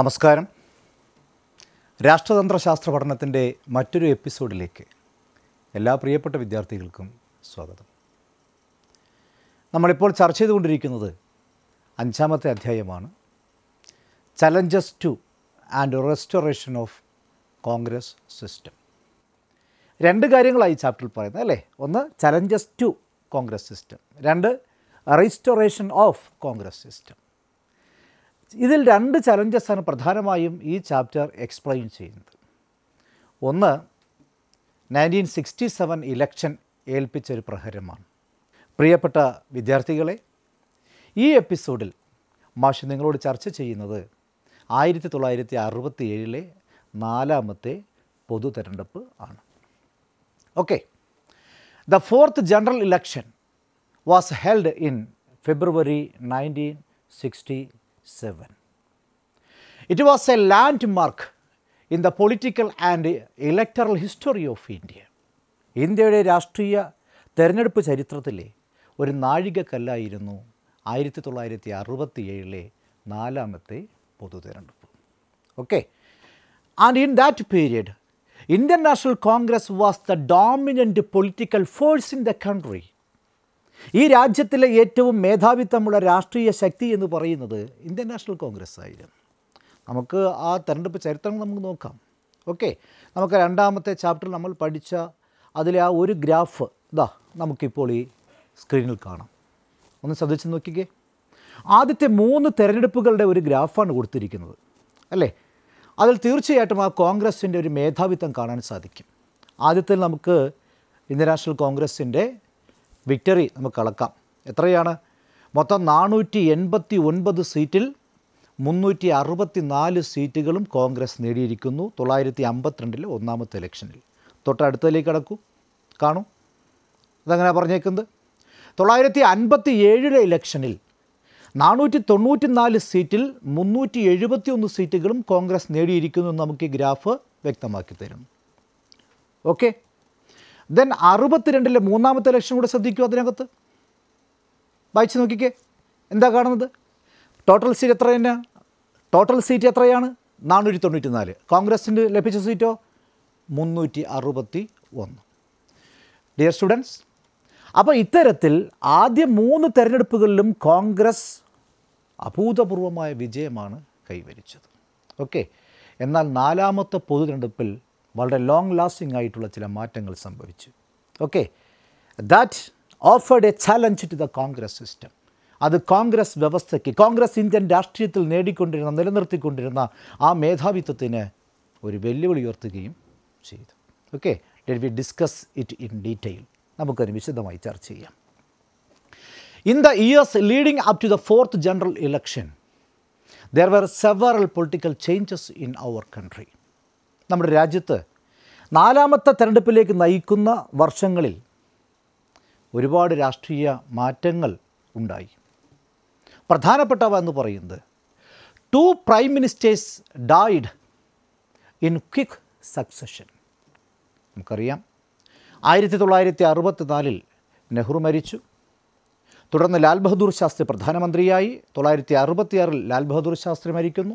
നമസ്കാരം രാഷ്ട്രതന്ത്ര ശാസ്ത്ര പഠനത്തിൻ്റെ മറ്റൊരു എപ്പിസോഡിലേക്ക് എല്ലാ പ്രിയപ്പെട്ട വിദ്യാർത്ഥികൾക്കും സ്വാഗതം നമ്മളിപ്പോൾ ചർച്ച ചെയ്തുകൊണ്ടിരിക്കുന്നത് അഞ്ചാമത്തെ അധ്യായമാണ് challenges to and restoration of Congress system രണ്ട് കാര്യങ്ങളായി ചാപ്റ്ററിൽ പറയുന്നത് അല്ലേ ഒന്ന് ചലഞ്ചസ് ടു കോൺഗ്രസ് സിസ്റ്റം രണ്ട് റെസ്റ്റോറേഷൻ ഓഫ് കോൺഗ്രസ് സിസ്റ്റം ഇതിൽ രണ്ട് ചലഞ്ചസാണ് പ്രധാനമായും ഈ ചാപ്റ്റർ എക്സ്പ്ലെയിൻ ചെയ്യുന്നത് ഒന്ന് നയൻറ്റീൻ സിക്സ്റ്റി സെവൻ ഇലക്ഷൻ ഏൽപ്പിച്ചൊരു പ്രഹരമാണ് പ്രിയപ്പെട്ട വിദ്യാർത്ഥികളെ ഈ എപ്പിസോഡിൽ മാഷ് നിങ്ങളോട് ചർച്ച ചെയ്യുന്നത് ആയിരത്തി തൊള്ളായിരത്തി അറുപത്തി ഏഴിലെ നാലാമത്തെ പൊതു തെരഞ്ഞെടുപ്പ് ആണ് okay the fourth general election was held in February nineteen sixty 7. It was a landmark in the political and electoral history of India. ഇന്ത്യയുടെ രാഷ്ട്രീയ തെരഞ്ഞെടുപ്പ് ചരിത്രത്തിലെ ഒരു നാഴികക്കല്ലായിരുന്നു ആയിരത്തി തൊള്ളായിരത്തി അറുപത്തി ഏഴിലെ നാലാമത്തെ പൊതു തിരഞ്ഞെടുപ്പ് okay and in that period Indian National Congress was the dominant political force in the country ഈ രാജ്യത്തിലെ ഏറ്റവും മേധാവിത്വമുള്ള രാഷ്ട്രീയ ശക്തി എന്ന് പറയുന്നത് ഇന്ത്യൻ നാഷണൽ കോൺഗ്രസ് ആയിരുന്നു നമുക്ക് ആ തെരഞ്ഞെടുപ്പ് ചരിത്രം നമുക്ക് നോക്കാം ഓക്കെ നമുക്ക് രണ്ടാമത്തെ ചാപ്റ്റർ നമ്മൾ പഠിച്ച അതിലെ ആ ഒരു ഗ്രാഫ് ഇതാ നമുക്കിപ്പോൾ ഈ സ്ക്രീനിൽ കാണാം ഒന്ന് ശ്രദ്ധിച്ച് നോക്കിക്കേ ആദ്യത്തെ മൂന്ന് തെരഞ്ഞെടുപ്പുകളുടെ ഒരു ഗ്രാഫാണ് കൊടുത്തിരിക്കുന്നത് അല്ലേ അതിൽ തീർച്ചയായിട്ടും ആ കോൺഗ്രസിൻ്റെ ഒരു മേധാവിത്വം കാണാൻ സാധിക്കും ആദ്യത്തിൽ നമുക്ക് ഇന്ത്യൻ നാഷണൽ കോൺഗ്രസിൻ്റെ വിക്ടറി നമുക്ക് അളക്കാം എത്രയാണ് മൊത്തം നാനൂറ്റി എൺപത്തി ഒൻപത് സീറ്റിൽ മുന്നൂറ്റി അറുപത്തി നാല് സീറ്റുകളും കോൺഗ്രസ് നേടിയിരിക്കുന്നു തൊള്ളായിരത്തി അമ്പത്തിരണ്ടിലെ ഒന്നാമത്തെ ഇലക്ഷനിൽ തൊട്ടടുത്തതിലേക്ക് കടക്കൂ കാണൂ അതങ്ങനെ പറഞ്ഞേക്കുന്നത് തൊള്ളായിരത്തി അൻപത്തി ഏഴിലെ ഇലക്ഷനിൽ നാനൂറ്റി തൊണ്ണൂറ്റി നാല് സീറ്റിൽ മുന്നൂറ്റി എഴുപത്തി ഒന്ന് സീറ്റുകളും കോൺഗ്രസ് നേടിയിരിക്കുന്നു എന്ന് നമുക്ക് ഈ ഗ്രാഫ് വ്യക്തമാക്കി തരുന്നു ഓക്കെ ദെൻ അറുപത്തിരണ്ടിലെ മൂന്നാമത്തെ ലക്ഷം കൂടെ ശ്രദ്ധിക്കൂ അതിനകത്ത് വായിച്ചു നോക്കിക്കേ എന്താ കാണുന്നത് ടോട്ടൽ സീറ്റ് എത്ര തന്നെ ടോട്ടൽ സീറ്റ് എത്രയാണ് നാനൂറ്റി തൊണ്ണൂറ്റി നാല് കോൺഗ്രസിന് ലഭിച്ച സീറ്റോ മുന്നൂറ്റി അറുപത്തി ഒന്ന് ഡിയർ സ്റ്റുഡൻസ് അപ്പോൾ ഇത്തരത്തിൽ ആദ്യ മൂന്ന് തെരഞ്ഞെടുപ്പുകളിലും കോൺഗ്രസ് അഭൂതപൂർവമായ വിജയമാണ് കൈവരിച്ചത് ഓക്കെ എന്നാൽ നാലാമത്തെ പൊതു തെരഞ്ഞെടുപ്പിൽ വളരെ ലോങ് ലാസ്റ്റിംഗ് ആയിട്ടുള്ള ചില മാറ്റങ്ങൾ സംഭവിച്ചു okay that offered a challenge to the Congress system അത് കോൺഗ്രസ് വ്യവസ്ഥയ്ക്ക് കോൺഗ്രസ് ഇന്ത്യൻ രാഷ്ട്രീയത്തിൽ നേടിക്കൊണ്ടിരുന്ന നിലനിർത്തിക്കൊണ്ടിരുന്ന ആ മേധാവിത്വത്തിന് ഒരു വെല്ലുവിളി ഉയർത്തുകയും ചെയ്തു okay that we discuss it in detail നമുക്കതിന് വിശദമായി ചർച്ച ചെയ്യാം in the years leading up to the fourth general election there were several political changes in our country നമ്മുടെ രാജ്യത്ത് നാലാമത്തെ തെരഞ്ഞെടുപ്പിലേക്ക് നയിക്കുന്ന വർഷങ്ങളിൽ ഒരുപാട് രാഷ്ട്രീയ മാറ്റങ്ങൾ ഉണ്ടായി പ്രധാനപ്പെട്ടവ എന്ന് പറയുന്നത് two prime ministers died in quick succession നമുക്കറിയാം ആയിരത്തി തൊള്ളായിരത്തി അറുപത്തി നാലിൽ നെഹ്റു മരിച്ചു തുടർന്ന് ലാൽ ബഹദൂർ ശാസ്ത്രി പ്രധാനമന്ത്രിയായി തൊള്ളായിരത്തി അറുപത്തിയാറിൽ ലാൽ ബഹദൂർ ശാസ്ത്രി മരിക്കുന്നു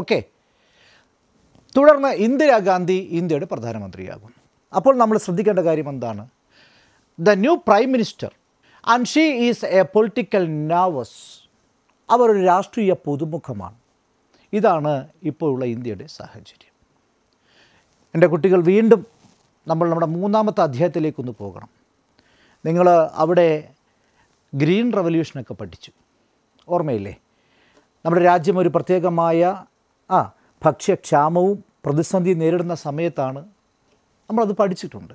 ഓക്കേ തുടർന്ന് ഇന്ദിരാഗാന്ധി ഇന്ത്യയുടെ പ്രധാനമന്ത്രിയാകും അപ്പോൾ നമ്മൾ ശ്രദ്ധിക്കേണ്ട കാര്യം എന്താണ് the new prime minister and she is a political novice അവർ ഒരു രാഷ്ട്രീയ പുതുമുഖമാണ് ഇതാണ് ഇപ്പോഴുള്ള ഇന്ത്യയുടെ സാഹചര്യം എൻ്റെ കുട്ടികൾ വീണ്ടും നമ്മൾ നമ്മുടെ മൂന്നാമത്തെ അധ്യായത്തിലേക്കൊന്ന് പോകണം നിങ്ങൾ അവിടെ ഗ്രീൻ റവല്യൂഷനൊക്കെ പഠിച്ചു ഓർമ്മയില്ലേ നമ്മുടെ രാജ്യം ഒരു പ്രത്യേകമായ ആ ഭക്ഷ്യക്ഷാമവും പ്രതിസന്ധി നേരിടുന്ന സമയത്താണ് നമ്മളത് പഠിച്ചിട്ടുണ്ട്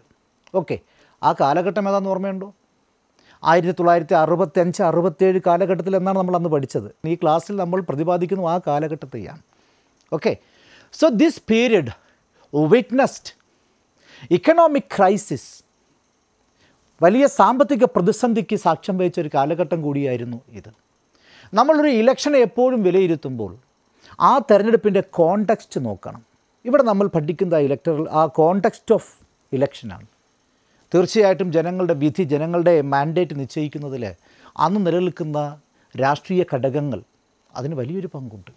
ഓക്കെ ആ കാലഘട്ടം ഏതാണെന്ന് ഓർമ്മയുണ്ടോ ആയിരത്തി തൊള്ളായിരത്തി അഞ്ച് അറുപത്തേഴ് കാലഘട്ടത്തിൽ എന്നാണ് നമ്മൾ അന്ന് പഠിച്ചത് ഈ ക്ലാസ്സിൽ നമ്മൾ പ്രതിപാദിക്കുന്നു ആ കാലഘട്ടത്തെയാണ് okay so this period witnessed economic crisis വലിയ സാമ്പത്തിക പ്രതിസന്ധിക്ക് സാക്ഷ്യം വഹിച്ച ഒരു കാലഘട്ടം കൂടിയായിരുന്നു ഇത് നമ്മളൊരു ഇലക്ഷനെ എപ്പോഴും വിലയിരുത്തുമ്പോൾ ആ തെരഞ്ഞെടുപ്പിൻ്റെ കോണ്ടെക്സ്റ്റ് നോക്കണം ഇവിടെ നമ്മൾ പഠിക്കുന്ന ഇലക്ടറൽ ആ കോണ്ടെക്സ്റ്റ് ഓഫ് ഇലക്ഷനാണ് തീർച്ചയായിട്ടും ജനങ്ങളുടെ വിധി ജനങ്ങളുടെ മാൻഡേറ്റ് നിശ്ചയിക്കുന്നതിൽ അന്ന് നിലനിൽക്കുന്ന രാഷ്ട്രീയ ഘടകങ്ങൾ അതിന് വലിയൊരു പങ്കുണ്ട്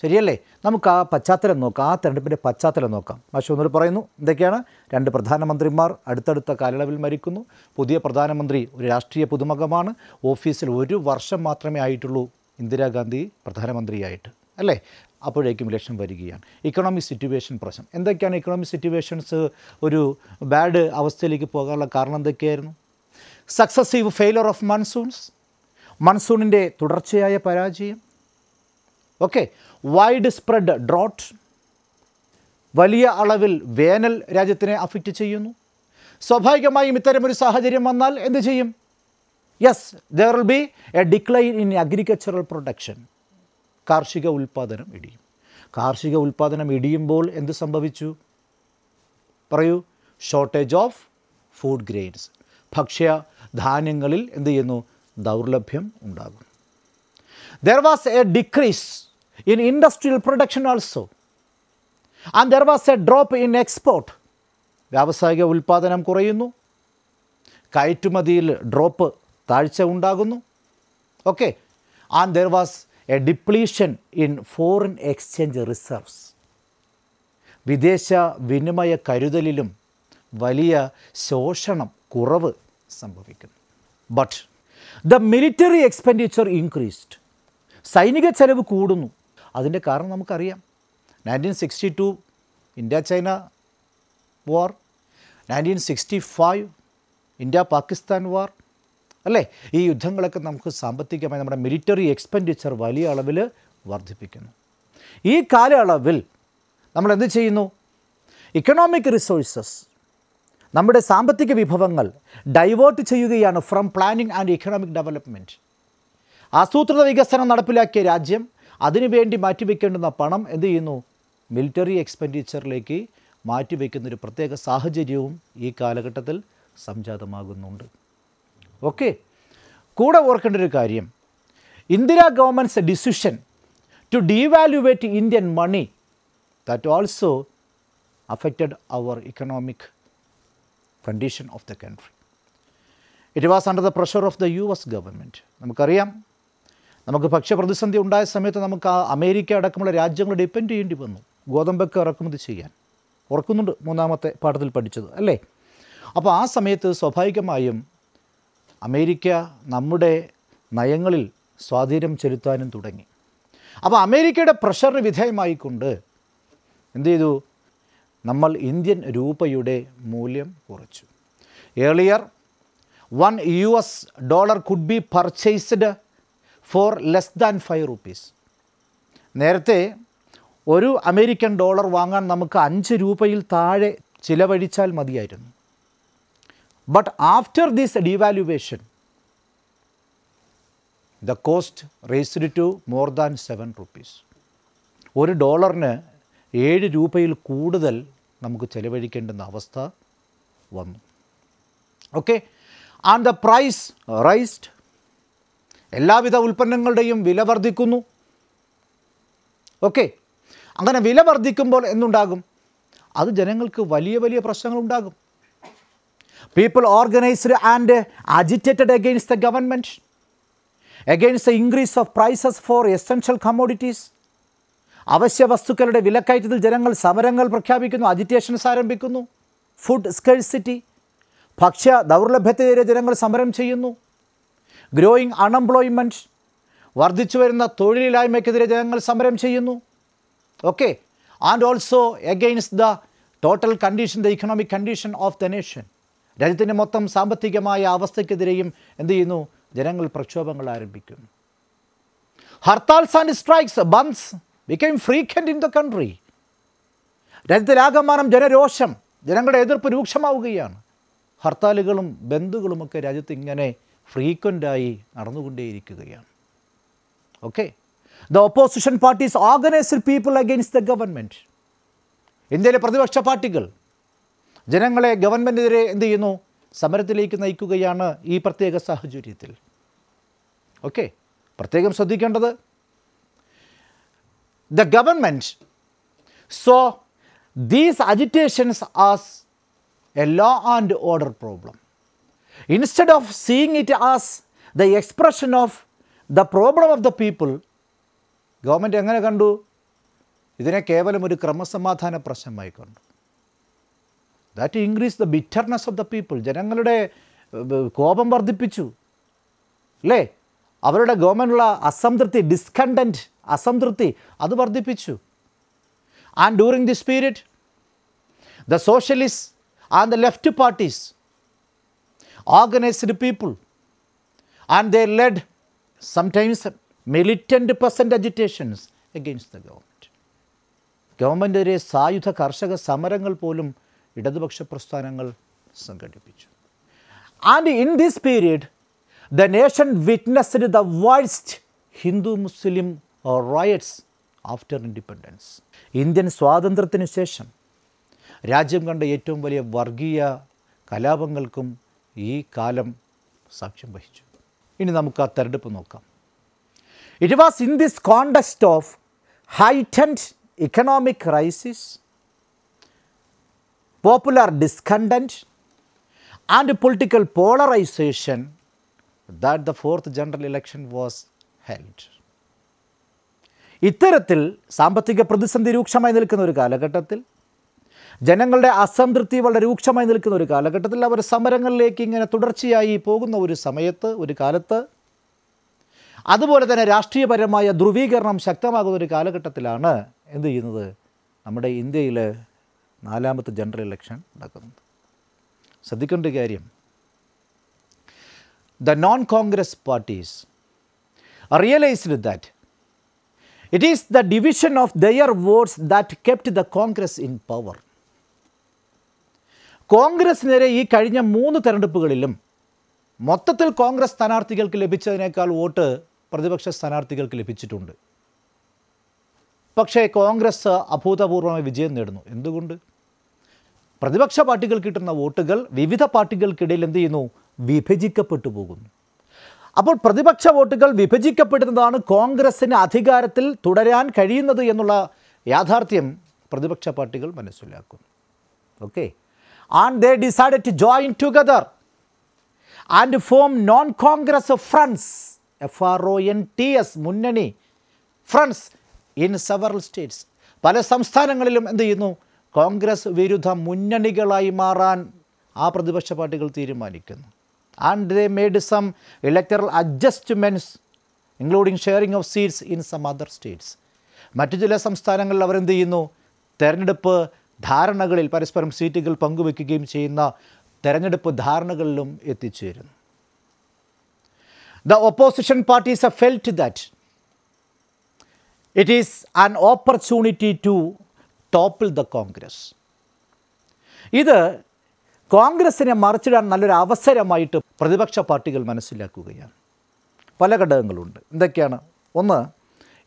ശരിയല്ലേ നമുക്ക് ആ പശ്ചാത്തലം നോക്കാം ആ തെരഞ്ഞെടുപ്പിൻ്റെ പശ്ചാത്തലം നോക്കാം മഷൂന്നൂർ പറയുന്നു എന്തൊക്കെയാണ് രണ്ട് പ്രധാനമന്ത്രിമാർ അടുത്തടുത്ത കാലയളവിൽ മരിക്കുന്നു പുതിയ പ്രധാനമന്ത്രി ഒരു രാഷ്ട്രീയ പുതുമുഖമാണ് ഓഫീസിൽ ഒരു വർഷം മാത്രമേ ആയിട്ടുള്ളൂ ഇന്ദിരാഗാന്ധി പ്രധാനമന്ത്രിയായിട്ട് അല്ലേ അപ്പോഴേക്കും ഇലക്ഷൻ വരികയാണ് ഇക്കണോമിക് സിറ്റുവേഷൻ പ്രശ്നം എന്തൊക്കെയാണ് ഇക്കണോമിക് സിറ്റുവേഷൻസ് ഒരു ബാഡ് അവസ്ഥയിലേക്ക് പോകാനുള്ള കാരണം എന്തൊക്കെയായിരുന്നു സക്സസീവ് ഫെയിലർ ഓഫ് മൺസൂൺസ് മൺസൂണിൻ്റെ തുടർച്ചയായ പരാജയം ഓക്കെ വൈഡ് സ്പ്രെഡ് ഡ്രോട്ട് വലിയ അളവിൽ വേനൽ രാജ്യത്തിനെ അഫക്റ്റ് ചെയ്യുന്നു സ്വാഭാവികമായും ഇത്തരമൊരു സാഹചര്യം വന്നാൽ എന്ത് ചെയ്യും yes there will be a decline in agricultural production കാർഷിക ഉൽപ്പാദനം ഇടിയും കാർഷിക ഉൽപ്പാദനം ഇടിയുമ്പോൾ എന്ത് സംഭവിച്ചു പറയൂ ഷോർട്ടേജ് ഓഫ് ഫുഡ് ഗ്രെയിൻസ് ഭക്ഷ്യ ധാന്യങ്ങളിൽ എന്ത് ചെയ്യുന്നു ദൗർലഭ്യം ഉണ്ടാകും there was a decrease in industrial production also and there was a drop in export വ്യാവസായിക ഉൽപ്പാദനം കുറയുന്നു കയറ്റുമതിയിൽ ഡ്രോപ്പ് താഴ്ച ഉണ്ടാകുന്നു okay and there was a depletion in foreign exchange reserves വിദേശ വിനിമയ കരുതലിലും വലിയ ശോഷണം കുറവ് സംഭവിക്കുന്നു but the military expenditure increased സൈനിക ചെലവ് കൂടുന്നു അതിൻ്റെ കാരണം നമുക്കറിയാം nineteen sixty two India China war nineteen sixty five India Pakistan war അല്ലേ ഈ യുദ്ധങ്ങളൊക്കെ നമുക്ക് സാമ്പത്തികമായി നമ്മുടെ മിലിറ്ററി എക്സ്പെൻഡിച്ചർ വലിയ അളവിൽ വർദ്ധിപ്പിക്കുന്നു ഈ കാലയളവിൽ നമ്മൾ എന്ത് ചെയ്യുന്നു ഇക്കണോമിക് റിസോഴ്സസ് നമ്മുടെ സാമ്പത്തിക വിഭവങ്ങൾ ഡൈവേർട്ട് ചെയ്യുകയാണ് from planning and economic development ആസൂത്രിത വികസനം നടപ്പിലാക്കിയ രാജ്യം അതിനുവേണ്ടി മാറ്റിവെക്കേണ്ടുന്ന പണം എന്ത് ചെയ്യുന്നു മിലിറ്ററി എക്സ്പെൻഡിച്ചറിലേക്ക് മാറ്റിവെക്കുന്നൊരു പ്രത്യേക സാഹചര്യവും ഈ കാലഘട്ടത്തിൽ സംജാതമാകുന്നുണ്ട് ഓക്കെ കൂടെ ഓർക്കേണ്ട ഒരു കാര്യം Indira government's decision to devalue Indian money that also our economic condition of the country it was under the pressure of the U S government നമുക്കറിയാം നമുക്ക് ഭക്ഷ്യപ്രതിസന്ധി ഉണ്ടായ സമയത്ത് നമുക്ക് അമേരിക്ക അടക്കമുള്ള രാജ്യങ്ങൾ ഡിപ്പെൻഡ് ചെയ്യേണ്ടി വന്നു ഗോതമ്പൊക്കെ ഇറക്കുമതി ചെയ്യാൻ ഉറക്കുന്നുണ്ട് മൂന്നാമത്തെ പാഠത്തിൽ പഠിച്ചത് അല്ലേ അപ്പോൾ ആ സമയത്ത് സ്വാഭാവികമായും അമേരിക്ക നമ്മുടെ നയങ്ങളിൽ സ്വാധീനം ചെലുത്താനും തുടങ്ങി അപ്പോൾ അമേരിക്കയുടെ പ്രഷറിന് വിധേയമായിക്കൊണ്ട് എന്തു ചെയ്തു നമ്മൾ ഇന്ത്യൻ രൂപയുടെ മൂല്യം കുറച്ചു earlier one U S dollar could be purchased for less than five rupees നേരത്തെ ഒരു അമേരിക്കൻ ഡോളർ വാങ്ങാൻ നമുക്ക് അഞ്ച് രൂപയിൽ താഴെ ചിലവഴിച്ചാൽ മതിയായിരുന്നു But after this devaluation, the cost raised to more than 7 rupees. ഒരു ഡോളറിന് ഏഴ് രൂപയിൽ കൂടുതൽ നമുക്ക് ചെലവഴിക്കേണ്ടുന്ന അവസ്ഥ വന്നു okay and the price raised എല്ലാവിധ ഉൽപ്പന്നങ്ങളുടെയും വില വർദ്ധിക്കുന്നു ഓക്കെ അങ്ങനെ വില വർദ്ധിക്കുമ്പോൾ എന്തുണ്ടാകും അത് ജനങ്ങൾക്ക് വലിയ വലിയ പ്രശ്നങ്ങളുണ്ടാകും people organised and agitated against the government against the increase of prices for essential commodities. അവശ്യ വസ്തുക്കളുടെ വിലക്കയറ്റത്തിൽ ജനങ്ങൾ സമരങ്ങൾ പ്രഖ്യാപിക്കുന്നു അജിറ്റേഷൻസ് ആരംഭിക്കുന്നു ഫുഡ് സ്കേഴ്സിറ്റി ഭക്ഷ്യ ദൗർലഭ്യത്തിനെതിരെ ജനങ്ങൾ സമരം ചെയ്യുന്നു ഗ്രോയിങ് അൺഎംപ്ലോയ്മെൻറ്റ് വർദ്ധിച്ചു വരുന്ന തൊഴിലില്ലായ്മയ്ക്കെതിരെ ജനങ്ങൾ സമരം ചെയ്യുന്നു okay and also against the total condition the economic condition of the nation രാജ്യത്തിൻ്റെ മൊത്തം സാമ്പത്തികമായ അവസ്ഥയ്ക്കെതിരെയും എന്ത് ചെയ്യുന്നു ജനങ്ങൾ പ്രക്ഷോഭങ്ങൾ ആരംഭിക്കുന്നു hartals and strikes bandhs became frequent in the country രാജ്യത്തിലാകമാനം ജനരോഷം ജനങ്ങളുടെ എതിർപ്പ് രൂക്ഷമാവുകയാണ് ഹർത്താലുകളും ബന്ധുക്കളുമൊക്കെ രാജ്യത്ത് ഇങ്ങനെ ഫ്രീക്വൻ്റായി നടന്നുകൊണ്ടേയിരിക്കുകയാണ് okay the opposition parties organised people against the government ഇന്ത്യയിലെ പ്രതിപക്ഷ പാർട്ടികൾ ജനങ്ങളെ ഗവൺമെൻറ്റിനെതിരെ എന്ത് ചെയ്യുന്നു സമരത്തിലേക്ക് നയിക്കുകയാണ് ഈ പ്രത്യേക സാഹചര്യത്തിൽ ഓക്കെ പ്രത്യേകം ശ്രദ്ധിക്കേണ്ടത് the government so these agitations as a law and order problem instead of seeing it as the expression of the problem of the people ഗവൺമെൻറ് എങ്ങനെ കണ്ടു ഇതിനെ കേവലം ഒരു ക്രമസമാധാന പ്രശ്നമായി കണ്ടു that increase the bitterness of the people ജനങ്ങളുടെ കോപം വർദ്ധിപ്പിച്ചു അല്ലേ അവരുടെ ഗവൺമെൻറ്റുള്ള അസംതൃപ്തി ഡിസ്കണ്ടൻറ്റ് അസംതൃപ്തി അത് വർദ്ധിപ്പിച്ചു and during this period the socialist and the left parties organised people and they led sometimes militant peasant agitations against the government government ഒരു സായുധ കർഷക സമരങ്ങൾ പോലും ഇടതുപക്ഷ പ്രസ്ഥാനങ്ങൾ സംഘടിപ്പിച്ചു and in this period the nation witnessed the worst Hindu Muslim riots after independence Indian സ്വാതന്ത്ര്യത്തിനു ശേഷം രാജ്യം കണ്ട ഏറ്റവും വലിയ വർഗീയ കലാപങ്ങൾക്കും ഈ കാലം സാക്ഷ്യം വഹിച്ചു ഇനി നമുക്ക് ആ തെരഞ്ഞെടുപ്പ് നോക്കാം it was in this contest of heightened economic crisis popular discontent and political polarisation that the fourth general election was held ഇത്തരത്തിൽ സാമ്പത്തിക പ്രതിസന്ധി രൂക്ഷമായി നിൽക്കുന്ന ഒരു കാലഘട്ടത്തിൽ ജനങ്ങളുടെ അസംതൃപ്തി വളരെ രൂക്ഷമായി നിൽക്കുന്ന ഒരു കാലഘട്ടത്തിൽ അവർ സമരങ്ങളിലേക്ക് ഇങ്ങനെ തുടർച്ചയായി പോകുന്ന ഒരു സമയത്ത് ഒരു കാലത്ത് അതുപോലെ തന്നെ രാഷ്ട്രീയപരമായ ധ്രുവീകരണം ശക്തമാകുന്ന ഒരു കാലഘട്ടത്തിലാണ് എന്ത് ചെയ്യുന്നത് നമ്മുടെ ഇന്ത്യയിൽ നാലാമത്തെ ജനറൽ ഇലക്ഷൻ നടക്കുന്നത് ശ്രദ്ധിക്കേണ്ട കാര്യം the non Congress parties realised that it is the division of their votes that kept the Congress in power കോൺഗ്രസിനെതിരെ ഈ കഴിഞ്ഞ മൂന്ന് തെരഞ്ഞെടുപ്പുകളിലും മൊത്തത്തിൽ കോൺഗ്രസ് സ്ഥാനാർത്ഥികൾക്ക് ലഭിച്ചതിനേക്കാൾ വോട്ട് പ്രതിപക്ഷ സ്ഥാനാർത്ഥികൾക്ക് ലഭിച്ചിട്ടുണ്ട് പക്ഷേ കോൺഗ്രസ് അഭൂതപൂർവമായി വിജയം നേടുന്നു എന്തുകൊണ്ട് പ്രതിപക്ഷ പാർട്ടികൾ കിട്ടുന്ന വോട്ടുകൾ വിവിധ പാർട്ടികൾക്കിടയിൽ എന്ത് ചെയ്യുന്നു വിഭജിക്കപ്പെട്ടു പോകുന്നു അപ്പോൾ പ്രതിപക്ഷ വോട്ടുകൾ വിഭജിക്കപ്പെടുന്നതാണ് കോൺഗ്രസ്സിന് അധികാരത്തിൽ തുടരാൻ കഴിയുന്നത് എന്നുള്ള യാഥാർത്ഥ്യം പ്രതിപക്ഷ പാർട്ടികൾ മനസ്സിലാക്കുന്നു okay and they decide to join together and form non Congress fronts F R O N T S മുന്നണി ഫ്രണ്ട്സ് ഇൻ സെവറൽ സ്റ്റേറ്റ്സ് പല സംസ്ഥാനങ്ങളിലും എന്ത് ചെയ്യുന്നു കോൺഗ്രസ് വിരുദ്ധ മുന്നണികളായി മാറാൻ ആ പ്രതിപക്ഷ പാർട്ടികൾ തീരുമാനിക്കുന്നു and they made some electoral adjustments including sharing of seats in some other states മറ്റു ചില സംസ്ഥാനങ്ങളിൽ അവരെന്ത് ചെയ്യുന്നു തെരഞ്ഞെടുപ്പ് ധാരണകളിൽ പരസ്പരം സീറ്റുകൾ പങ്കുവെക്കുകയും ചെയ്യുന്ന തെരഞ്ഞെടുപ്പ് ധാരണകളിലും എത്തിച്ചേരുന്നു the opposition parties a felt that it is an opportunity to topple the Congress ഇത് കോൺഗ്രസിനെ മറിച്ചിടാൻ നല്ലൊരു അവസരമായിട്ട് പ്രതിപക്ഷ പാർട്ടികൾ മനസ്സിലാക്കുകയാണ് പല ഘടകങ്ങളുണ്ട് എന്തൊക്കെയാണ് ഒന്ന്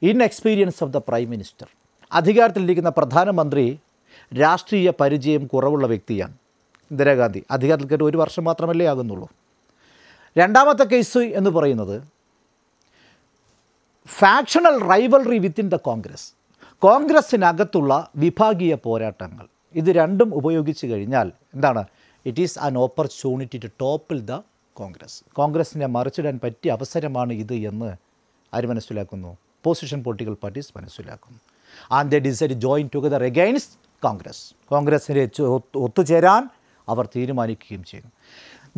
inexperience of the prime minister അധികാരത്തിലിരിക്കുന്ന പ്രധാനമന്ത്രി രാഷ്ട്രീയ പരിചയം കുറവുള്ള വ്യക്തിയാണ് ഇന്ദിരാഗാന്ധി അധികാരത്തിൽ കയറി ഒരു വർഷം മാത്രമല്ലേ ആകുന്നുള്ളൂ രണ്ടാമത്തെ കേസ് എന്ന് പറയുന്നത് factional rivalry within the Congress കോൺഗ്രസ്സിനകത്തുള്ള വിഭാഗീയ പോരാട്ടങ്ങൾ ഇത് രണ്ടും ഉപയോഗിച്ച് കഴിഞ്ഞാൽ എന്താണ് it is an opportunity to topple the Congress കോൺഗ്രസിനെ മറിച്ചിടാൻ പറ്റിയ അവസരമാണ് ഇത് എന്ന് ആര് മനസ്സിലാക്കുന്നു പൊസിഷൻ പൊളിറ്റിക്കൽ പാർട്ടീസ് മനസ്സിലാക്കുന്നു and they decide join together against Congress കോൺഗ്രസിനെ ഒത്തുചേരാൻ അവർ തീരുമാനിക്കുകയും ചെയ്യുന്നു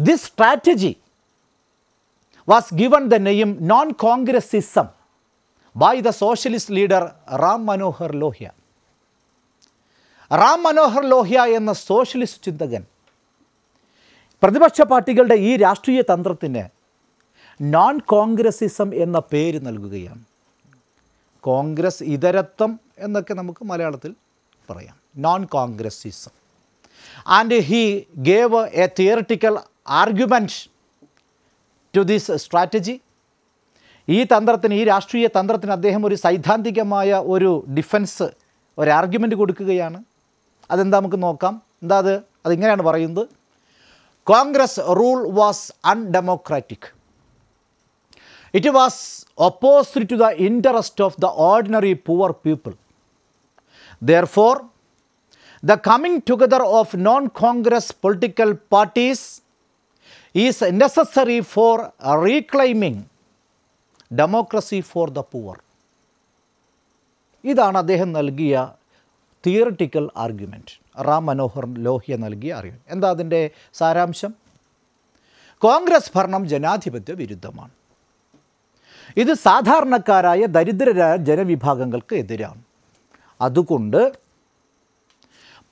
this strategy was given the name non Congressism by the socialist leader Ram Manohar Lohia Ram Manohar Lohia എന്ന സോഷ്യലിസ്റ്റ് ചിന്തകൻ പ്രതിപക്ഷ പാർട്ടികളുടെ ഈ രാഷ്ട്രീയ തന്ത്രത്തിന് നോൺ കോൺഗ്രസിസം എന്ന പേര് നൽകുകയാണ് കോൺഗ്രസ് ഇതരത്വം എന്നൊക്കെ നമുക്ക് മലയാളത്തിൽ പറയാം non Congressism and he gave a theoretical argument to this strategy ഈ തന്ത്രത്തിന് ഈ രാഷ്ട്രീയ തന്ത്രത്തിന് അദ്ദേഹം ഒരു സൈദ്ധാന്തികമായ ഒരു ഡിഫൻസ് ഒരു ആർഗ്യുമെൻ്റ് കൊടുക്കുകയാണ് അതെന്താ നമുക്ക് നോക്കാം എന്താ അത് അതിങ്ങനെയാണ് പറയുന്നത് Congress rule was undemocratic it was opposite to the interest of the ordinary poor people therefore the coming together of non Congress political parties is necessary for reclaiming democracy for the poor ഇതാണ് അദ്ദേഹം നൽകിയ theoretical argument Ram Manohar Lohia നൽകിയ അറിവ് എന്താ അതിൻ്റെ സാരാംശം കോൺഗ്രസ് ഭരണം ജനാധിപത്യ വിരുദ്ധമാണ് ഇത് സാധാരണക്കാരായ ദരിദ്രരായ ജനവിഭാഗങ്ങൾക്ക് എതിരാണ് അതുകൊണ്ട്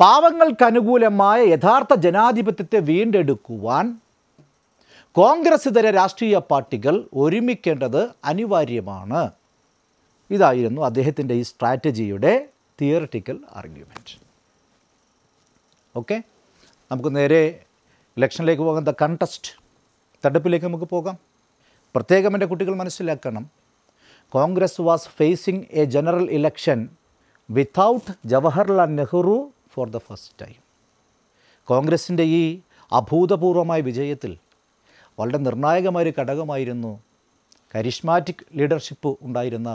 പാവങ്ങൾക്കനുകൂലമായ യഥാർത്ഥ ജനാധിപത്യത്തെ വീണ്ടെടുക്കുവാൻ കോൺഗ്രസ് ഇതര രാഷ്ട്രീയ പാർട്ടികൾ ഒരുമിക്കേണ്ടത് അനിവാര്യമാണ് ഇതായിരുന്നു അദ്ദേഹത്തിൻ്റെ ഈ സ്ട്രാറ്റജിയുടെ തിയറിറ്റിക്കൽ ആർഗ്യുമെൻറ്റ് ഓക്കെ നമുക്ക് നേരെ ഇലക്ഷനിലേക്ക് പോകുന്ന കണ്ടസ്റ്റ് തട്ടിപ്പിലേക്ക് നമുക്ക് പോകാം പ്രത്യേകം എൻ്റെ കുട്ടികൾ മനസ്സിലാക്കണം Congress was facing a general election without Jawaharlal Nehru for the first time കോൺഗ്രസിൻ്റെ ഈ അഭൂതപൂർവമായ വിജയത്തിൽ വളരെ നിർണായകമായൊരു ഘടകമായിരുന്നു കരിഷ്മാറ്റിക് ലീഡർഷിപ്പ് ഉണ്ടായിരുന്ന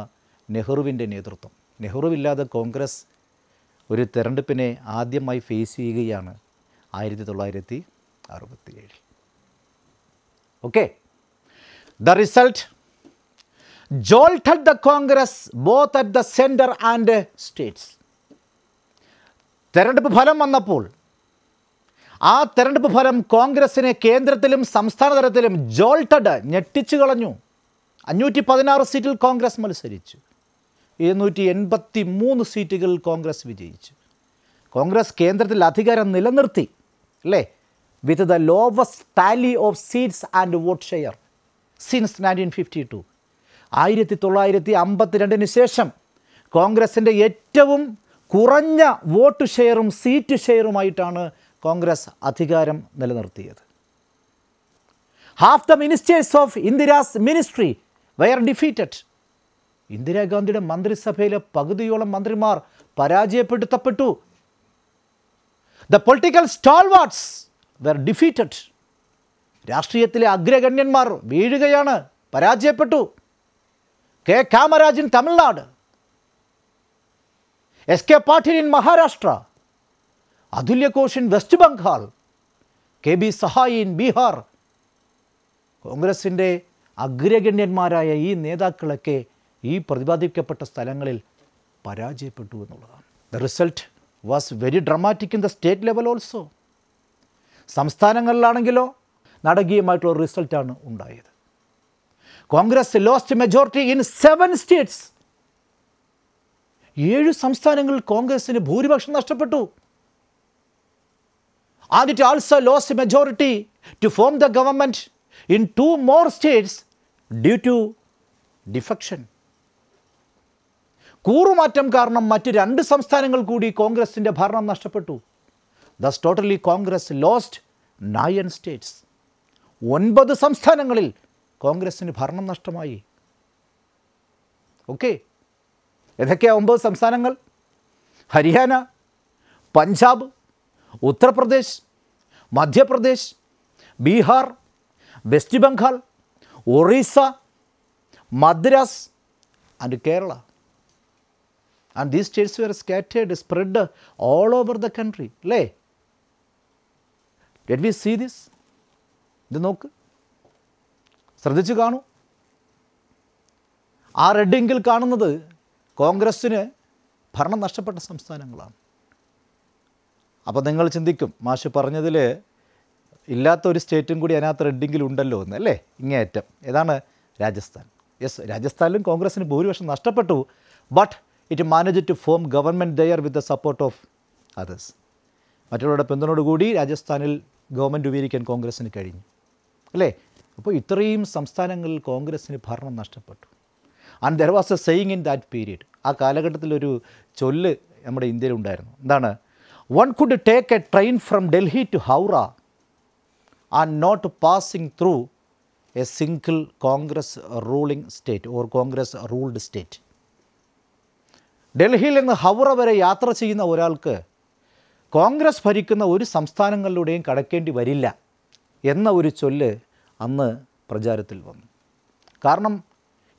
നെഹ്റുവിൻ്റെ നേതൃത്വം നെഹ്റുവില്ലാതെ കോൺഗ്രസ് ഒരു തെരഞ്ഞെടുപ്പിനെ ആദ്യമായി ഫേസ് ചെയ്യുകയാണ് ആയിരത്തി തൊള്ളായിരത്തി അറുപത്തിയേഴിൽ okay the result jolted the Congress both at the centre and states തെരഞ്ഞെടുപ്പ് ഫലം വന്നപ്പോൾ ആ തെരഞ്ഞെടുപ്പ് ഫലം കോൺഗ്രസിനെ കേന്ദ്രത്തിലും സംസ്ഥാന തലത്തിലും ജോൾട്ടഡ് ഞെട്ടിച്ചു കളഞ്ഞു അഞ്ഞൂറ്റി പതിനാറ് സീറ്റിൽ കോൺഗ്രസ് മത്സരിച്ചു ഇരുന്നൂറ്റി എൺപത്തി മൂന്ന് സീറ്റുകളിൽ കോൺഗ്രസ് വിജയിച്ചു കോൺഗ്രസ് കേന്ദ്രത്തിൽ അധികാരം നിലനിർത്തി അല്ലേ with the lowest tally of seats and vote share since nineteen fifty two ആയിരത്തി തൊള്ളായിരത്തി രണ്ടിന് ശേഷം കോൺഗ്രസിൻ്റെ ഏറ്റവും കുറഞ്ഞ വോട്ട് ഷെയറും സീറ്റ് ഷെയറുമായിട്ടാണ് കോൺഗ്രസ് അധികാരം നിലനിർത്തിയത് half the ministers of Indira's ministry were defeated ഇന്ദിരാഗാന്ധിയുടെ മന്ത്രിസഭയിലെ പകുതിയോളം മന്ത്രിമാർ പരാജയപ്പെടുത്തപ്പെട്ടു the political stalwarts were defeated രാഷ്ട്രീയത്തിലെ അഗ്രഗണ്യന്മാർ വീഴുകയാണ് പരാജയപ്പെട്ടു K Kamaraj in Tamil Nadu S K Patil in Maharashtra Atulya ഘോഷൻ West Bengal K B in Bihar കോൺഗ്രസിൻ്റെ അഗ്രഗണ്യന്മാരായ ഈ നേതാക്കളൊക്കെ ഈ പ്രതിപാദിക്കപ്പെട്ട സ്ഥലങ്ങളിൽ പരാജയപ്പെട്ടു എന്നുള്ളതാണ് the result was very dramatic in the state level also സംസ്ഥാനങ്ങളിലാണെങ്കിലോ നാടകീയമായിട്ടുള്ള റിസൾട്ടാണ് ഉണ്ടായത് Congress lost majority in seven states ഏഴ് സംസ്ഥാനങ്ങളിൽ കോൺഗ്രസിന് ഭൂരിപക്ഷം നഷ്ടപ്പെട്ടു and it also lost majority to form the government in two more states due to defection. കൂറുമാറ്റം കാരണം മറ്റ് രണ്ട് സംസ്ഥാനങ്ങൾ കൂടി കോൺഗ്രസിൻ്റെ ഭരണം നഷ്ടപ്പെട്ടു thus totally Congress lost nine states ഒൻപത് സംസ്ഥാനങ്ങളിൽ കോൺഗ്രസിന് ഭരണം നഷ്ടമായി ഓക്കെ ഏതൊക്കെയാണ് ഒമ്പത് സംസ്ഥാനങ്ങൾ Haryana Punjab Uttar Pradesh Madhya Pradesh Bihar West Bengal Orissa Madras and Kerala and these states were scattered spread all over the country അല്ലേ ഡെറ്റ് വി സീ ദിസ് ഇത് നോക്ക് ശ്രദ്ധിച്ചു കാണൂ ആ റെഡിങ്കിൽ കാണുന്നത് കോൺഗ്രസ്സിന് ഭരണം നഷ്ടപ്പെട്ട സംസ്ഥാനങ്ങളാണ് അപ്പോൾ നിങ്ങൾ ചിന്തിക്കും മാഷ് പറഞ്ഞതിൽ ഇല്ലാത്തൊരു സ്റ്റേറ്റും കൂടി അതിനകത്ത് ഉണ്ടല്ലോ എന്ന് അല്ലേ ഇങ്ങേയറ്റം ഏതാണ് രാജസ്ഥാൻ യെസ് രാജസ്ഥാനിലും കോൺഗ്രസിന് ഭൂരിപക്ഷം നഷ്ടപ്പെട്ടു but it manage to form government there with the support of others മറ്റുള്ളവരുടെ പിന്തുണയോടുകൂടി രാജസ്ഥാനിൽ ഗവൺമെൻറ് രൂപീകരിക്കാൻ കോൺഗ്രസ്സിന് കഴിഞ്ഞു അല്ലേ അപ്പോൾ ഇത്രയും സംസ്ഥാനങ്ങളിൽ കോൺഗ്രസ്സിന് ഭരണം നഷ്ടപ്പെട്ടു and there was a saying in that period ആ കാലഘട്ടത്തിലൊരു ചൊല്ല് നമ്മുടെ ഇന്ത്യയിലുണ്ടായിരുന്നു എന്താണ് one could take a train from Delhi to Howrah and not passing through a single Congress ruling state or Congress ruled state ഡൽഹിയിൽ നിന്ന് ഹൗറ വരെ യാത്ര ചെയ്യുന്ന ഒരാൾക്ക് കോൺഗ്രസ് ഭരിക്കുന്ന ഒരു സംസ്ഥാനങ്ങളിലൂടെയും കടക്കേണ്ടി വരില്ല എന്ന ഒരു ചൊല്ല് അന്ന് പ്രചാരത്തിൽ വന്നു കാരണം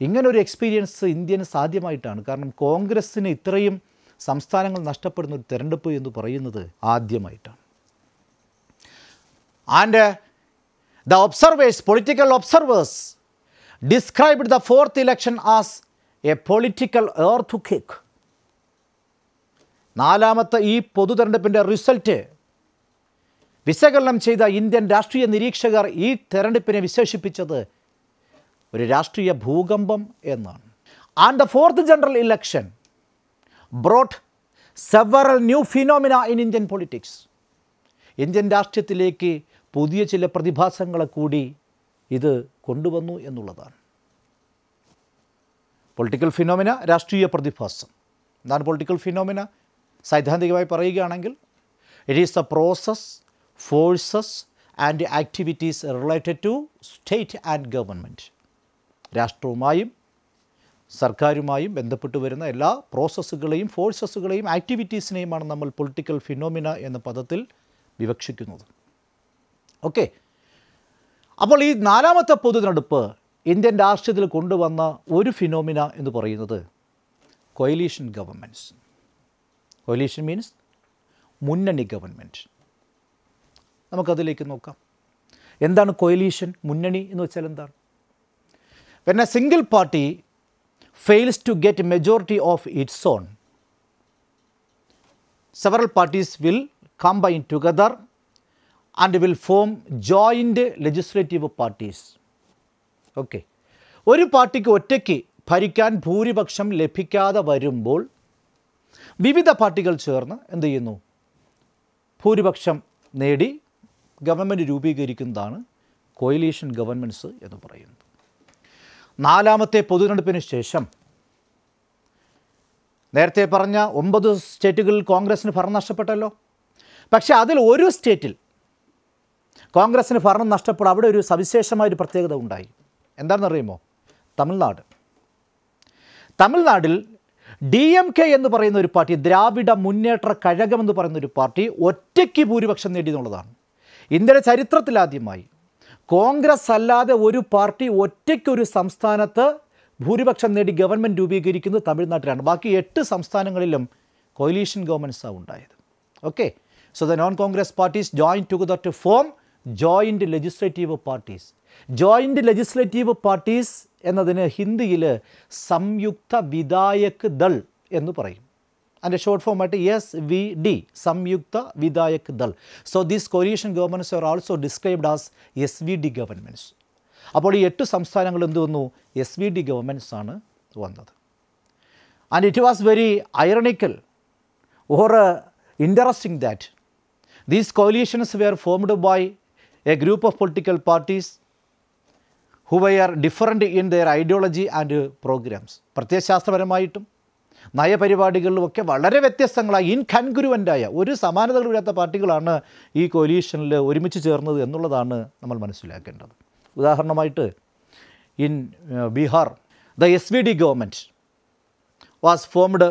ഇങ്ങനൊരു എക്സ്പീരിയൻസ് ഇന്ത്യന് സാധ്യമായിട്ടാണ് കാരണം കോൺഗ്രസ്സിന് ഇത്രയും സംസ്ഥാനങ്ങൾ നഷ്ടപ്പെടുന്ന ഒരു തിരഞ്ഞെടുപ്പ് എന്ന് പറയുന്നത് ആദ്യമായിട്ടാണ് and the observers political observers described the fourth election as a political earthquake നാലാമത്തെ ഈ പൊതു തെരഞ്ഞെടുപ്പിൻ്റെ റിസൾട്ട് വിശകലനം ചെയ്ത ഇന്ത്യൻ രാഷ്ട്രീയ നിരീക്ഷകർ ഈ തെരഞ്ഞെടുപ്പിനെ വിശേഷിപ്പിച്ചത് ഒരു രാഷ്ട്രീയ ഭൂകമ്പം എന്നാണ് and the fourth general election brought several new phenomena in Indian politics Indian രാഷ്ട്രീയത്തിലേക്ക് പുതിയ ചില പ്രതിഭാസങ്ങളെ കൂടി ഇത് കൊണ്ടുവന്നു എന്നുള്ളതാണ് പൊളിറ്റിക്കൽ ഫിനോമിന രാഷ്ട്രീയ പ്രതിഭാസം എന്താണ് പൊളിറ്റിക്കൽ ഫിനോമിന സൈദ്ധാന്തികമായി പറയുകയാണെങ്കിൽ it is the process forces and activities related to state and government രാഷ്ട്രവുമായും സർക്കാരുമായും ബന്ധപ്പെട്ട് വരുന്ന എല്ലാ പ്രോസസ്സുകളെയും ഫോഴ്സസുകളെയും ആക്ടിവിറ്റീസിനെയുമാണ് നമ്മൾ പൊളിറ്റിക്കൽ ഫിനോമിന എന്ന പദത്തിൽ വിവക്ഷിക്കുന്നത് ഓക്കെ അപ്പോൾ ഈ നാലാമത്തെ പൊതുതെടുപ്പ് ഇന്ത്യൻ രാഷ്ട്രീയത്തിൽ കൊണ്ടുവന്ന ഒരു ഫിനോമിന എന്ന് പറയുന്നത് കൊയലീഷൻ ഗവൺമെൻറ്സ് കൊയലീഷൻ മീൻസ് മുന്നണി ഗവൺമെൻറ് നമുക്കതിലേക്ക് നോക്കാം എന്താണ് കൊയലീഷൻ മുന്നണി എന്ന് വെച്ചാൽ എന്താണ് പിന്നെ single party fails to get majority of its own. Several parties will combine together and will form joint legislative parties. Okay. ഒരു പാർട്ടിക്ക് ഒറ്റയ്ക്ക് ഭരിക്കാൻ ഭൂരിപക്ഷം ലഭിക്കാതെ വരുമ്പോൾ വിവിധ പാർട്ടികൾ ചേർന്ന് എന്ത് ചെയ്യുന്നു ഭൂരിപക്ഷം നേടി ഗവൺമെൻറ് രൂപീകരിക്കുന്നതാണ് കോയിലീഷൻ ഗവൺമെൻറ്റ്സ് എന്ന് പറയുന്നത് നാലാമത്തെ പൊതുതെടുപ്പിന് ശേഷം നേരത്തെ പറഞ്ഞ ഒമ്പത് സ്റ്റേറ്റുകളിൽ കോൺഗ്രസ്സിന് ഭരണം നഷ്ടപ്പെട്ടല്ലോ പക്ഷേ അതിൽ ഒരു സ്റ്റേറ്റിൽ കോൺഗ്രസ്സിന് ഭരണം നഷ്ടപ്പെടും അവിടെ ഒരു സവിശേഷമായൊരു പ്രത്യേകത ഉണ്ടായി എന്താണെന്നറിയുമോ തമിഴ്നാട് തമിഴ്നാട്ടിൽ ഡി എം കെ എന്ന് പറയുന്ന ഒരു പാർട്ടി ദ്രാവിഡ മുന്നേറ്റ കഴകമെന്ന് എന്ന് പറയുന്ന ഒരു പാർട്ടി ഒറ്റയ്ക്ക് ഭൂരിപക്ഷം നേടിയെന്നുള്ളതാണ് ഇന്ത്യയുടെ ചരിത്രത്തിലാദ്യമായി കോൺഗ്രസ് അല്ലാതെ ഒരു പാർട്ടി ഒറ്റയ്ക്കൊരു സംസ്ഥാനത്ത് ഭൂരിപക്ഷം നേടി ഗവൺമെൻറ് രൂപീകരിക്കുന്നത് തമിഴ്നാട്ടിലാണ് ബാക്കി എട്ട് സംസ്ഥാനങ്ങളിലും കൊയിലീഷൻ ഗവൺമെൻറ്റ്സാണ് ഉണ്ടായത് okay so the non Congress parties join together to form joint legislative parties joint legislative parties എന്നതിന് ഹിന്ദിയിൽ സംയുക്ത വിധായക് ദൾ എന്ന് പറയും and a short form at SVD, Samyukta Vidayak Dal. So, these coalition governments are also described as SVD governments. അപ്പോൾ ഈ എട്ട് സംസ്ഥാനങ്ങൾ എന്ത് വന്നു എസ് വി ഡി ഗവൺമെൻറ്റ്സ് ആണ് വന്നത് and it was very ironical or interesting that these coalitions were formed by a group of political parties who were different in their ideology and programmes പ്രത്യയശാസ്ത്രപരമായിട്ടും ഒക്കെ വളരെ വ്യത്യസ്തങ്ങളായ ഇൻകൺഗ്രുവൻ്റായ ഒരു സമാനതകളില്ലാത്ത പാർട്ടികളാണ് ഈ കൊലീഷനിൽ ഒരുമിച്ച് ചേർന്നത് എന്നുള്ളതാണ് നമ്മൾ മനസ്സിലാക്കേണ്ടത് ഉദാഹരണമായിട്ട് in Bihar the S V D government was formed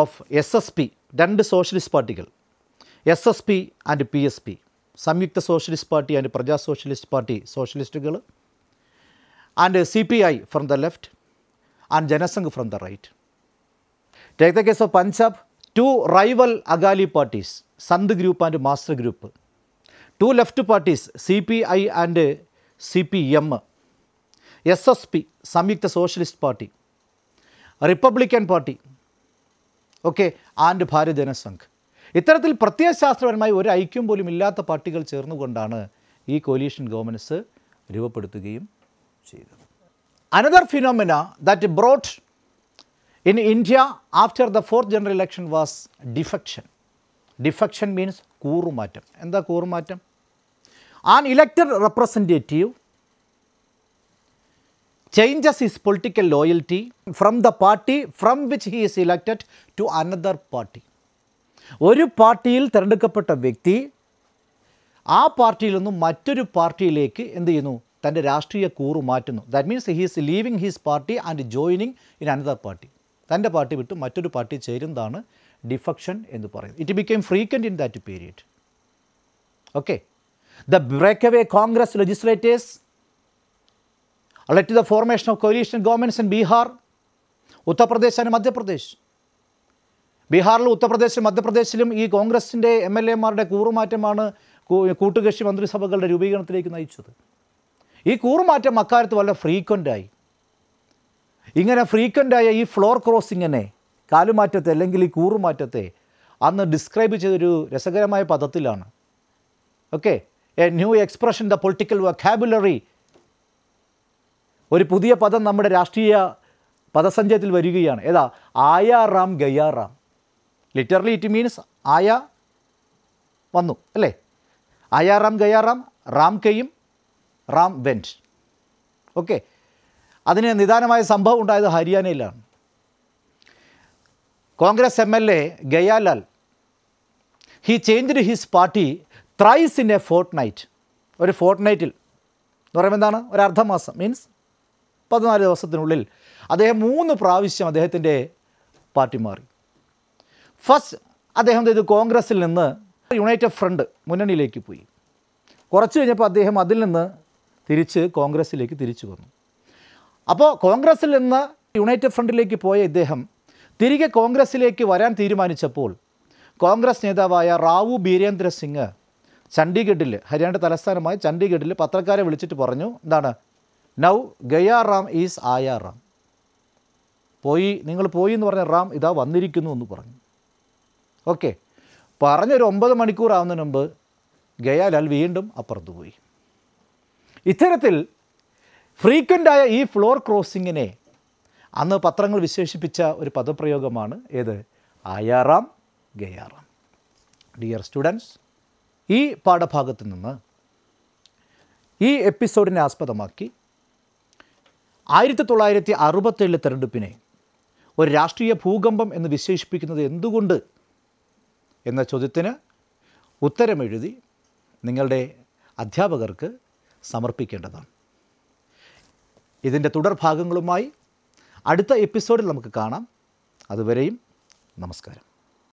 of S S P രണ്ട് സോഷ്യലിസ്റ്റ് പാർട്ടികൾ S S P and P S P Samyukta socialist party and Praja socialist party സോഷ്യലിസ്റ്റുകൾ and C P I from the left and Jana Sangh from the right take the case of Punjab two rival Akali parties Sant group and master group two left parties C P I and C P M S S P Samyukta socialist party republican party okay and Bharat Jana Sangh ഇത്തരത്തിൽ പ്രത്യയശാസ്ത്രപരമായി ഒരു ഐക്യം പോലും ഇല്ലാത്ത പാർട്ടികൾ ചേർന്നുകൊണ്ടാണ് ഈ coalition governments രൂപപ്പെടുത്തുകയും ചെയ്തത് another phenomena that brought In India, after the fourth general election was defection. Defection means kurumatam. And the kurumatam? An elected representative changes his political loyalty from the party from which he is elected to another party. ഒരു പാർട്ടിയിൽ തിരഞ്ഞെടുക്കപ്പെട്ട വ്യക്തി ആ പാർട്ടിയിൽ നിന്നും മറ്റൊരു പാർട്ടിയിലേക്ക് എന്ത് ചെയ്യുന്നു തൻ്റെ രാഷ്ട്രീയ കൂറ് മാറ്റുന്നു that means he's leaving his party and joining in another party തൻ്റെ പാർട്ടി വിട്ട് മറ്റൊരു പാർട്ടി ചേരുന്നതാണ് ഡിഫക്ഷൻ എന്ന് പറയുന്നത് it became frequent in that period okay the break away Congress legislators led the formation of coalition governments in Bihar Uttar Pradesh and Madhya Pradesh ബീഹാറിലും ഉത്തർപ്രദേശിലും മധ്യപ്രദേശിലും ഈ കോൺഗ്രസിൻ്റെ എം എൽ എമാരുടെ കൂറുമാറ്റമാണ് കൂട്ടുകക്ഷി മന്ത്രിസഭകളുടെ രൂപീകരണത്തിലേക്ക് നയിച്ചത് ഈ കൂറുമാറ്റം അക്കാലത്ത് വളരെ ഫ്രീക്വൻ്റായി ഇങ്ങനെ ഫ്രീക്വൻ്റായ ഈ ഫ്ലോർ ക്രോസിങ്ങിനെ കാലുമാറ്റത്തെ അല്ലെങ്കിൽ ഈ കൂറുമാറ്റത്തെ അന്ന് ഡിസ്ക്രൈബ് ചെയ്തൊരു രസകരമായ പദത്തിലാണ് okay a new expression the political vocabulary ഒരു പുതിയ പദം നമ്മുടെ രാഷ്ട്രീയ പദസഞ്ചയത്തിൽ വരികയാണ് ഏതാ ഗയാ റാം ലിറ്ററലി ഇറ്റ് മീൻസ് ആയ വന്നു അല്ലേ ഗയാ റാം റാം കെയും റാം വെൻറ്റ് ഓക്കെ അതിന് നിദാനമായ സംഭവം ഉണ്ടായത് ഹരിയാനയിലാണ് Congress M L A Gaya Lal he changed his party thrice in a fortnight ഒരു ഫോർട്ട് നൈറ്റിൽ എന്ന് പറയുമ്പോൾ എന്താണ് ഒരു അർദ്ധമാസം മീൻസ് പതിനാല് ദിവസത്തിനുള്ളിൽ അദ്ദേഹം മൂന്ന് പ്രാവശ്യം അദ്ദേഹത്തിൻ്റെ പാർട്ടി മാറി ഫസ്റ്റ് അദ്ദേഹം ഇത് കോൺഗ്രസ്സിൽ നിന്ന് യുണൈറ്റഡ് ഫ്രണ്ട് മുന്നണിയിലേക്ക് പോയി കുറച്ച് കഴിഞ്ഞപ്പോൾ അദ്ദേഹം അതിൽ നിന്ന് തിരിച്ച് കോൺഗ്രസ്സിലേക്ക് തിരിച്ചു വന്നു അപ്പോൾ കോൺഗ്രസ്സിൽ നിന്ന് യുണൈറ്റഡ് ഫ്രണ്ടിലേക്ക് പോയ ഇദ്ദേഹം തിരികെ കോൺഗ്രസ്സിലേക്ക് വരാൻ തീരുമാനിച്ചപ്പോൾ കോൺഗ്രസ് നേതാവായ റാവു ബീരേന്ദ്ര സിംഗ് ചണ്ഡീഗഡിൽ ഹരിയാന തലസ്ഥാനമായ ചണ്ഡീഗഡിൽ പത്രക്കാരെ വിളിച്ചിട്ട് പറഞ്ഞു എന്താണ് നൗ ഗയാ റാം ഈസ് ആയ റാം പോയി നിങ്ങൾ പോയി എന്ന് പറഞ്ഞ റാം ഇതാ വന്നിരിക്കുന്നു എന്ന് പറഞ്ഞു ഓക്കെ പറഞ്ഞൊരു ഒമ്പത് മണിക്കൂർ ആവുന്നതിന് മുമ്പ് ഗയാലാൽ വീണ്ടും അപ്പുറത്ത് പോയി ഇത്തരത്തിൽ ഫ്രീക്വൻ്റായ ഈ ഫ്ലോർ ക്രോസിങ്ങിനെ അന്ന് പത്രങ്ങൾ വിശേഷിപ്പിച്ച ഒരു പദപ്രയോഗമാണ് ഏത് ആയാറാം ഗയാറാം ഡിയർ സ്റ്റുഡൻസ് ഈ പാഠഭാഗത്ത് നിന്ന് ഈ എപ്പിസോഡിനെ ആസ്പദമാക്കി ആയിരത്തി തൊള്ളായിരത്തി അറുപത്തേഴിലെ തെരഞ്ഞെടുപ്പിനെ ഒരു രാഷ്ട്രീയ ഭൂകമ്പം എന്ന് വിശേഷിപ്പിക്കുന്നത് എന്തുകൊണ്ട് എന്ന ചോദ്യത്തിന് ഉത്തരമെഴുതി നിങ്ങളുടെ അധ്യാപകർക്ക് സമർപ്പിക്കേണ്ടതാണ് ഇതിൻ്റെ തുടർഭാഗങ്ങളുമായി അടുത്ത എപ്പിസോഡിൽ നമുക്ക് കാണാം അതുവരെയും നമസ്കാരം